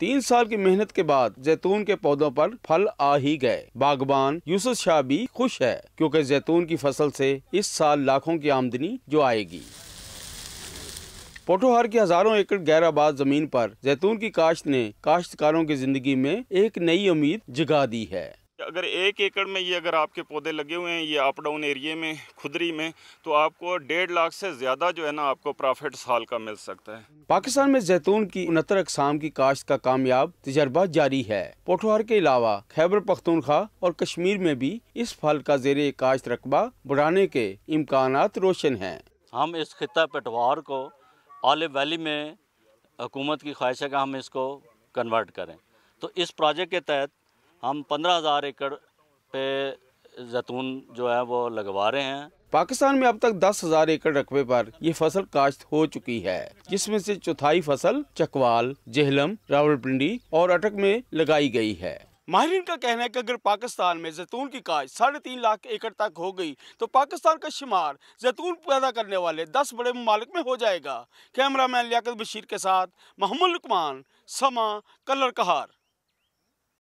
तीन साल की मेहनत के बाद जैतून के पौधों पर फल आ ही गए बागबान यूसुफ शाह भी खुश है क्योंकि जैतून की फसल से इस साल लाखों की आमदनी जो आएगी पोटोहार की हजारों एकड़ गैराबाद जमीन पर जैतून की काश्त ने काश्तकारों की जिंदगी में एक नई उम्मीद जगा दी है अगर एक एकड़ में ये अगर आपके पौधे लगे हुए हैं ये अप डाउन एरिए में खुदरी में तो आपको डेढ़ लाख से ज़्यादा जो है ना आपको प्रॉफिट साल का मिल सकता है पाकिस्तान में जैतून की उनहत्तर अकसाम की काश्त का कामयाब तजर्बा जारी है पोठोहार के अलावा खैबर पख्तूनखा और कश्मीर में भी इस फल का जेर काश्त रकबा बढ़ाने के इम्कान रोशन हैं हम इस खत्ता पटवार को आले वैली में हुकूमत की ख्वाहिश है कि हम इसको कन्वर्ट करें तो इस प्रोजेक्ट के तहत हम पंद्रह हज़ार एकड़ पे जैतून जो है वो लगवा रहे हैं पाकिस्तान में अब तक दस हजार एकड़ रकबे पर ये फसल काश्त हो चुकी है जिसमें से चौथाई फसल चकवाल जेहलम रावलपिंडी और अटक में लगाई गई है माहरीन का कहना है कि अगर पाकिस्तान में जैतून की काश साढ़े तीन लाख एकड़ तक हो गई तो पाकिस्तान का शुमार जैतून पैदा करने वाले दस बड़े ममालिक में हो जाएगा कैमरा मैन लियात बशीर के साथ मोहम्मद लुकमान समा कलर कहार